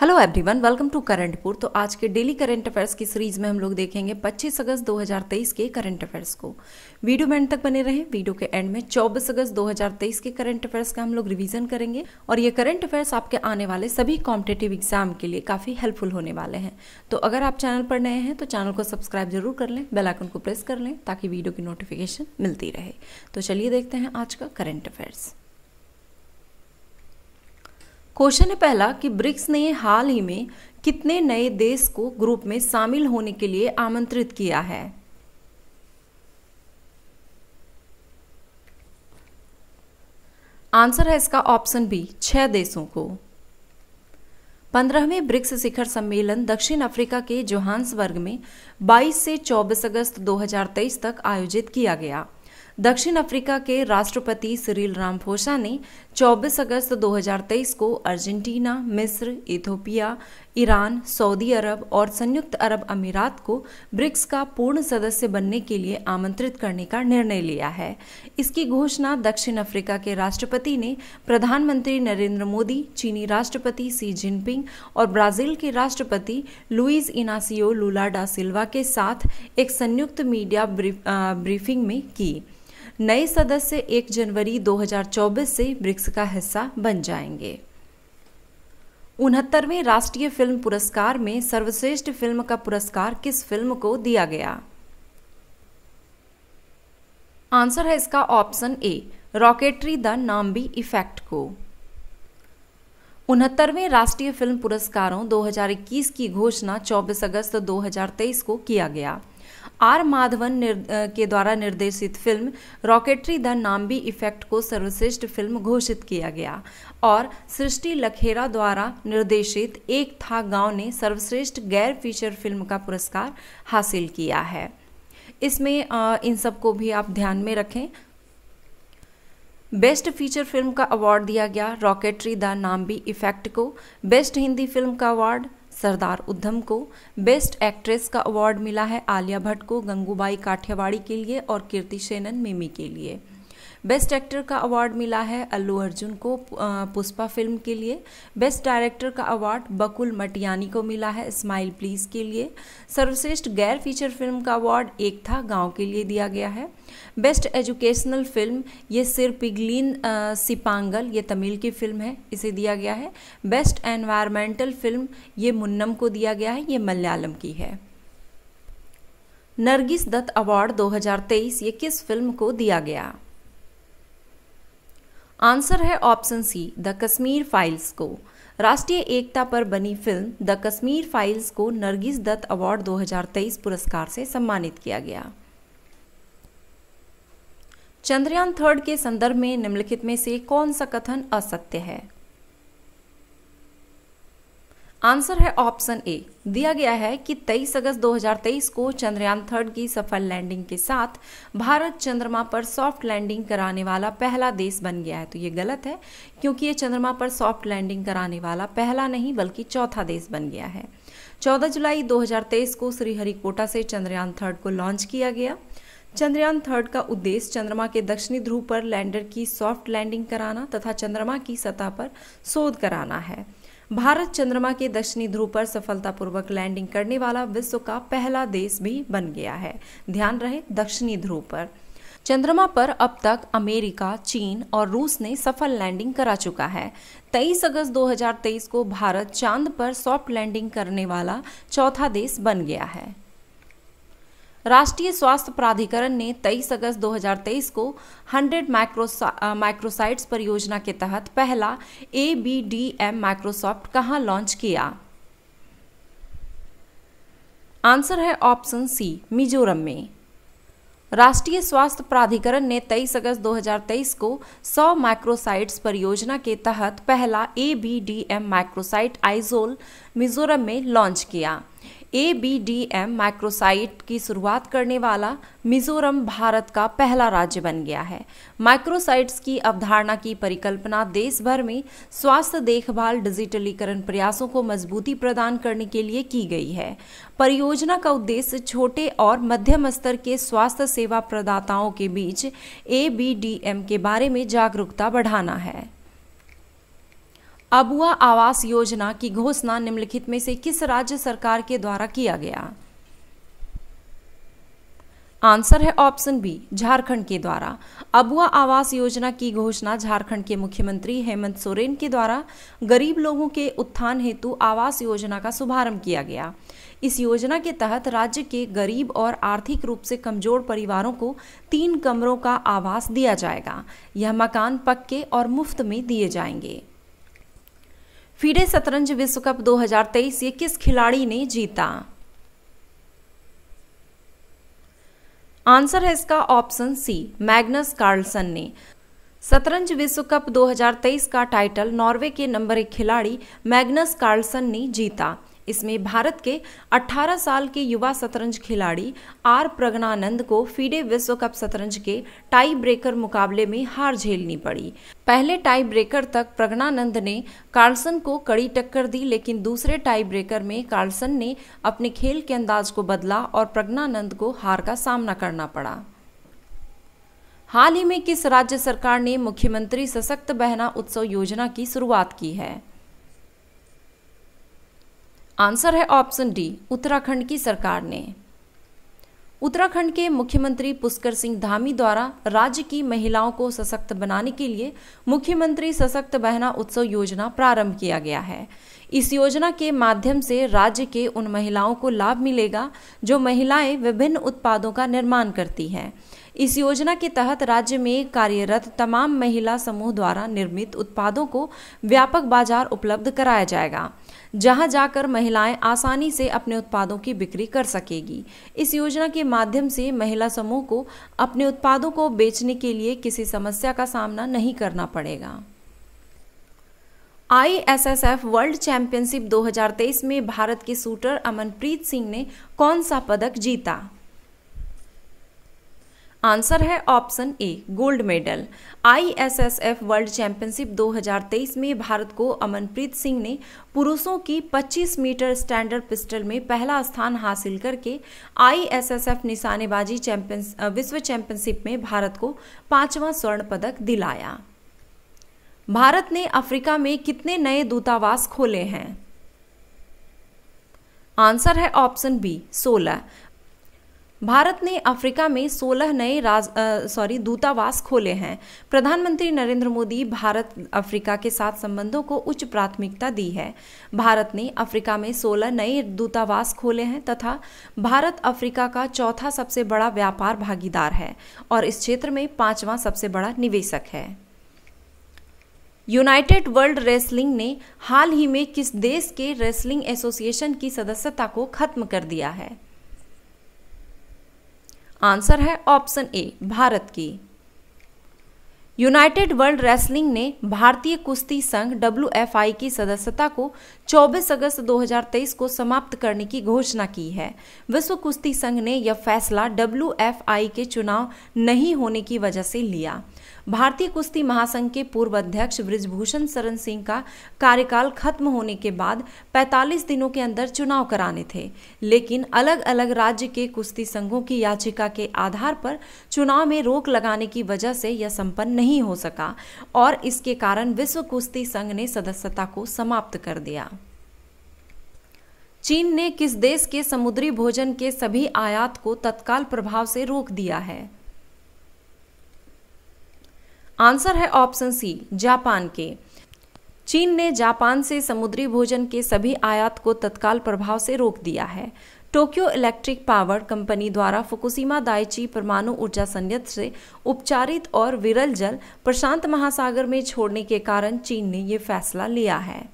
hello everyone welcome to करंटपुर तो आज के डेली करंट अफेयर्स की सीरीज में हम लोग देखेंगे 25 अगस्त 2023 के करंट अफेयर्स को वीडियो में एंड तक बने रहें वीडियो के एंड में 24 अगस्त 2023 के करंट अफेयर्स का हम लोग रिवीजन करेंगे और ये करंट अफेयर्स आपके आने वाले सभी कॉम्पिटेटिव एग्जाम के लिए काफ़ी हेल्पफुल होने वाले हैं तो अगर आप चैनल पर नए हैं तो चैनल को सब्सक्राइब जरूर कर लें बेलाइकन को प्रेस कर लें ताकि वीडियो की नोटिफिकेशन मिलती रहे तो चलिए देखते हैं आज का करंट अफेयर्स क्वेश्चन है पहला कि ब्रिक्स ने हाल ही में कितने नए देश को ग्रुप में शामिल होने के लिए आमंत्रित किया है आंसर है इसका ऑप्शन बी छह देशों को पंद्रहवें ब्रिक्स शिखर सम्मेलन दक्षिण अफ्रीका के जोहान्सबर्ग में 22 से 24 अगस्त 2023 तक आयोजित किया गया दक्षिण अफ्रीका के राष्ट्रपति सिरिल रामफोसा ने 24 अगस्त 2023 को अर्जेंटीना मिस्र इथोपिया ईरान सऊदी अरब और संयुक्त अरब अमीरात को ब्रिक्स का पूर्ण सदस्य बनने के लिए आमंत्रित करने का निर्णय लिया है इसकी घोषणा दक्षिण अफ्रीका के राष्ट्रपति ने प्रधानमंत्री नरेंद्र मोदी चीनी राष्ट्रपति सी जिनपिंग और ब्राजील के राष्ट्रपति लुइस इनासियो लुलाडा सिल्वा के साथ एक संयुक्त मीडिया ब्रीफिंग में की नए सदस्य 1 जनवरी 2024 से ब्रिक्स का हिस्सा बन जाएंगे उनहत्तरवें राष्ट्रीय फिल्म पुरस्कार में सर्वश्रेष्ठ फिल्म का पुरस्कार किस फिल्म को दिया गया आंसर है इसका ऑप्शन ए रॉकेटरी द बी इफेक्ट को उनहत्तरवें राष्ट्रीय फिल्म पुरस्कारों 2021 की घोषणा 24 अगस्त 2023 को किया गया आर माधवन के द्वारा निर्देशित film Rocketry the Nambi effect को सर्वश्रेष्ठ फिल्म घोषित किया गया और सृष्टि लखेरा द्वारा निर्देशित एक था गांव ने सर्वश्रेष्ठ गैर फीचर फिल्म का पुरस्कार हासिल किया है इसमें इन सब को भी आप ध्यान में रखें बेस्ट फीचर फिल्म का अवार्ड दिया गया रॉकेटरी द नाम्बी इफेक्ट को बेस्ट हिंदी फिल्म का अवार्ड सरदार उधम को बेस्ट एक्ट्रेस का अवार्ड मिला है आलिया भट्ट को गंगूबाई काठियावाड़ी के लिए और कीर्ति शेनन मिमी के लिए बेस्ट एक्टर का अवार्ड मिला है अल्लू अर्जुन को पुष्पा फिल्म के लिए बेस्ट डायरेक्टर का अवार्ड बकुल मटियानी को मिला है स्माइल प्लीज़ के लिए सर्वश्रेष्ठ गैर फीचर फिल्म का अवार्ड एक था गांव के लिए दिया गया है बेस्ट एजुकेशनल फिल्म ये सिर पिगलिन सिपांगल ये तमिल की फिल्म है इसे दिया गया है बेस्ट एनवायरमेंटल फिल्म ये मुन्नम को दिया गया है ये मलयालम की है नरगिस दत्त अवार्ड 2023 ये किस फिल्म को दिया गया आंसर है option C the Kashmir files को राष्ट्रीय एकता पर बनी फिल्म द कश्मीर फाइल्स को नरगिस दत्त अवार्ड 2023 पुरस्कार से सम्मानित किया गया चंद्रयान थर्ड के संदर्भ में निम्नलिखित में से कौन सा कथन असत्य है आंसर है ऑप्शन ए दिया गया है कि 23 अगस्त 2023 को चंद्रयान थर्ड की सफल लैंडिंग के साथ भारत चंद्रमा पर सॉफ्ट लैंडिंग कराने वाला पहला देश बन गया है तो ये गलत है क्योंकि ये चंद्रमा पर सॉफ्ट लैंडिंग कराने वाला पहला नहीं बल्कि चौथा देश बन गया है 14 जुलाई 2023 को श्रीहरिकोटा से चंद्रयान थर्ड को लॉन्च किया गया चंद्रयान थर्ड का उद्देश्य चंद्रमा के दक्षिणी ध्रुव पर लैंडर की सॉफ्ट लैंडिंग कराना तथा चंद्रमा की सतह पर शोध कराना है भारत चंद्रमा के दक्षिणी ध्रुव पर सफलतापूर्वक लैंडिंग करने वाला विश्व का पहला देश भी बन गया है ध्यान रहे दक्षिणी ध्रुव पर चंद्रमा पर अब तक अमेरिका चीन और रूस ने सफल लैंडिंग करा चुका है 23 अगस्त 2023 को भारत चांद पर सॉफ्ट लैंडिंग करने वाला चौथा देश बन गया है राष्ट्रीय स्वास्थ्य प्राधिकरण ने 23 अगस्त 2023 को 100 माइक्रो माइक्रोसाइट्स परियोजना के तहत पहला A B D M microsite कहाँ लॉन्च किया आंसर है ऑप्शन सी मिजोरम में राष्ट्रीय स्वास्थ्य प्राधिकरण ने 23 अगस्त 2023 को 100 माइक्रोसाइट्स परियोजना के तहत पहला A B D M microsite Aizawl Mizoram में लॉन्च किया A B D M microsite की शुरुआत करने वाला मिजोरम भारत का पहला राज्य बन गया है माइक्रोसाइट्स की अवधारणा की परिकल्पना देश भर में स्वास्थ्य देखभाल डिजिटलीकरण प्रयासों को मजबूती प्रदान करने के लिए की गई है परियोजना का उद्देश्य छोटे और मध्यम स्तर के स्वास्थ्य सेवा प्रदाताओं के बीच ए बी डी एम के बारे में जागरूकता बढ़ाना है अबुआ आवास योजना की घोषणा निम्नलिखित में से किस राज्य सरकार के द्वारा किया गया आंसर है ऑप्शन बी झारखंड के द्वारा अबुआ आवास योजना की घोषणा झारखंड के मुख्यमंत्री हेमंत सोरेन के द्वारा गरीब लोगों के उत्थान हेतु आवास योजना का शुभारंभ किया गया इस योजना के तहत राज्य के गरीब और आर्थिक रूप से कमजोर परिवारों को तीन कमरों का आवास दिया जाएगा यह मकान पक्के और मुफ्त में दिए जाएंगे फीडे शतरंज विश्व कप 2023 ये किस खिलाड़ी ने जीता आंसर है इसका ऑप्शन सी मैग्नस कार्लसन ने शतरंज विश्व कप 2023 का टाइटल नॉर्वे के नंबर एक खिलाड़ी मैग्नस कार्लसन ने जीता इसमें भारत के 18 साल के युवा शतरंज खिलाड़ी आर प्रज्ञानंद को फीडे विश्व कप शतरंज के टाई ब्रेकर मुकाबले में हार झेलनी पड़ी पहले टाई ब्रेकर तक प्रगनानंद ने कार्लसन को कड़ी टक्कर दी लेकिन दूसरे टाई ब्रेकर में कार्लसन ने अपने खेल के अंदाज को बदला और प्रज्ञानंद को हार का सामना करना पड़ा हाल ही में किस राज्य सरकार ने मुख्यमंत्री सशक्त बहना उत्सव योजना की शुरुआत की है आंसर है ऑप्शन डी उत्तराखंड की सरकार ने उत्तराखंड के मुख्यमंत्री पुष्कर सिंह धामी द्वारा राज्य की महिलाओं को सशक्त बनाने के लिए मुख्यमंत्री सशक्त बहना उत्सव योजना प्रारंभ किया गया है इस योजना के माध्यम से राज्य के उन महिलाओं को लाभ मिलेगा जो महिलाएं विभिन्न उत्पादों का निर्माण करती हैं इस योजना के तहत राज्य में कार्यरत तमाम महिला समूह द्वारा निर्मित उत्पादों को व्यापक बाजार उपलब्ध कराया जाएगा जहां जाकर महिलाएं आसानी से अपने उत्पादों की बिक्री कर सकेगी इस योजना के माध्यम से महिला समूह को अपने उत्पादों को बेचने के लिए किसी समस्या का सामना नहीं करना पड़ेगा आईएसएसएफ वर्ल्ड चैंपियनशिप 2023 में भारत के शूटर अमनप्रीत सिंह ने कौन सा पदक जीता आंसर है option A gold medal ISSF world championship 2023 में भारत को अमनप्रीत सिंह ने पुरुषों की 25 मीटर स्टैंडर्ड पिस्टल में पहला स्थान हासिल करके आईएसएसएफ निशानेबाजी चैंपियंस विश्व चैंपियनशिप में भारत को पांचवां स्वर्ण पदक दिलाया भारत ने अफ्रीका में कितने नए दूतावास खोले हैं आंसर है ऑप्शन बी सोलह भारत ने अफ्रीका में 16 नए राज सॉरी दूतावास खोले हैं प्रधानमंत्री नरेंद्र मोदी भारत अफ्रीका के साथ संबंधों को उच्च प्राथमिकता दी है भारत ने अफ्रीका में 16 नए दूतावास खोले हैं तथा भारत अफ्रीका का चौथा सबसे बड़ा व्यापार भागीदार है और इस क्षेत्र में पांचवा सबसे बड़ा निवेशक है यूनाइटेड वर्ल्ड रेसलिंग ने हाल ही में किस देश के रेसलिंग एसोसिएशन की सदस्यता को खत्म कर दिया है आंसर है ऑप्शन ए भारत की यूनाइटेड वर्ल्ड रेसलिंग ने भारतीय कुश्ती संघ डब्ल्यू की सदस्यता को 24 अगस्त 2023 को समाप्त करने की घोषणा की है विश्व कुश्ती संघ ने यह फैसला डब्ल्यू के चुनाव नहीं होने की वजह से लिया भारतीय कुश्ती महासंघ के पूर्व अध्यक्ष ब्रिजभूषण शरण सिंह का कार्यकाल खत्म होने के बाद 45 दिनों के अंदर चुनाव कराने थे लेकिन अलग अलग राज्य के कुश्ती संघों की याचिका के आधार पर चुनाव में रोक लगाने की वजह से यह संपन्न नहीं हो सका और इसके कारण विश्व कुश्ती संघ ने सदस्यता को समाप्त कर दिया चीन ने किस देश के समुद्री भोजन के सभी आयात को तत्काल प्रभाव से रोक दिया है आंसर है ऑप्शन सी जापान के चीन ने जापान से समुद्री भोजन के सभी आयात को तत्काल प्रभाव से रोक दिया है टोक्यो इलेक्ट्रिक पावर कंपनी द्वारा फुकुशिमा दाइची परमाणु ऊर्जा संयंत्र से उपचारित और विरल जल प्रशांत महासागर में छोड़ने के कारण चीन ने ये फैसला लिया है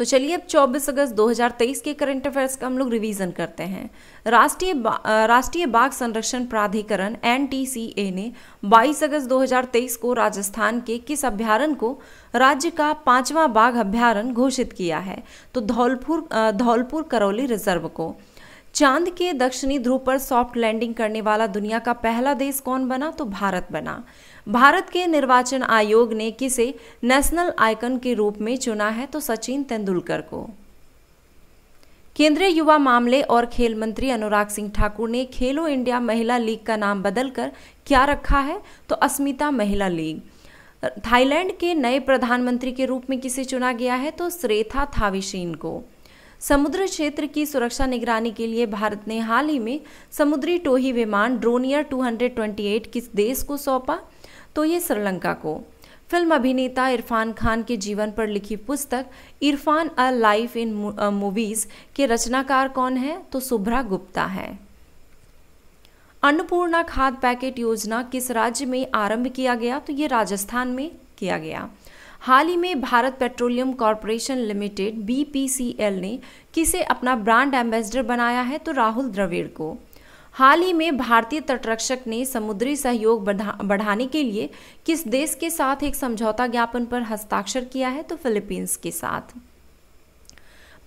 तो चलिए अब 24 अगस्त 2023 के करंट अफेयर्स का हम लोग रिवीजन करते हैं राष्ट्रीय बा, राष्ट्रीय बाघ संरक्षण प्राधिकरण एन ने 22 अगस्त 2023 को राजस्थान के किस अभ्यारण को राज्य का पांचवा बाघ अभ्यारण घोषित किया है तो धौलपुर धौलपुर करौली रिजर्व को चांद के दक्षिणी ध्रुव पर सॉफ्ट लैंडिंग करने वाला दुनिया का पहला देश कौन बना तो भारत बना भारत के निर्वाचन आयोग ने किसे नेशनल आइकन के रूप में चुना है तो सचिन तेंदुलकर को केंद्रीय युवा मामले और खेल मंत्री अनुराग सिंह ठाकुर ने खेलो इंडिया महिला लीग का नाम बदलकर क्या रखा है तो अस्मिता महिला लीग थाईलैंड के नए प्रधानमंत्री के रूप में किसे चुना गया है तो श्रेथा थाविशीन को समुद्र क्षेत्र की सुरक्षा निगरानी के लिए भारत ने हाल ही में समुद्री टोही विमान ड्रोनियर 228 किस देश को सौंपा तो ये श्रीलंका को फिल्म अभिनेता इरफान खान के जीवन पर लिखी पुस्तक Irfan a life in movies के रचनाकार कौन है तो सुभ्रा गुप्ता है अन्नपूर्णा खाद पैकेट योजना किस राज्य में आरंभ किया गया तो ये राजस्थान में किया गया हाल ही में Bharat Petroleum Corporation Limited B ने किसे अपना ब्रांड एम्बेसडर बनाया है तो राहुल द्रविड़ को हाल ही में भारतीय तटरक्षक ने समुद्री सहयोग बढ़ा, बढ़ाने के लिए किस देश के साथ एक समझौता ज्ञापन पर हस्ताक्षर किया है तो फिलीपींस के साथ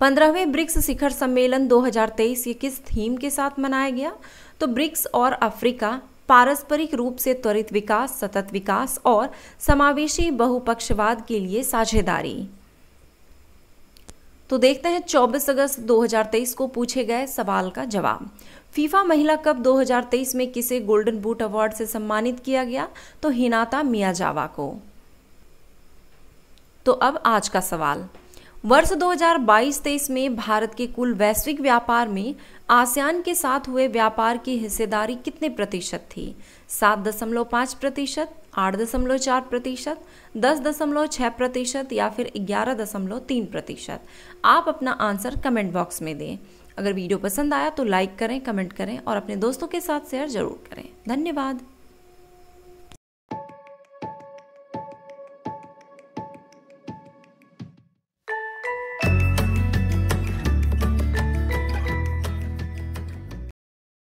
पंद्रहवें ब्रिक्स शिखर सम्मेलन 2023 ये किस थीम के साथ मनाया गया तो ब्रिक्स और अफ्रीका पारस्परिक रूप से त्वरित विकास सतत विकास और समावेशी बहुपक्षवाद के लिए साझेदारी तो देखते हैं 24 अगस्त 2023 को पूछे गए सवाल का जवाब फीफा महिला कप 2023 में किसे गोल्डन बूट अवार्ड से सम्मानित किया गया तो हिनाता मियाजावा को तो अब आज का सवाल वर्ष 2022-23 में भारत के कुल वैश्विक व्यापार में आसियान के साथ हुए व्यापार की हिस्सेदारी कितने प्रतिशत थी सात दशमलव पाँच प्रतिशत आठ दशमलव चार प्रतिशत दस दशमलव छः प्रतिशत या फिर ग्यारह दशमलव तीन प्रतिशत आप अपना आंसर कमेंट बॉक्स में दें अगर वीडियो पसंद आया तो लाइक करें कमेंट करें और अपने दोस्तों के साथ शेयर जरूर करें धन्यवाद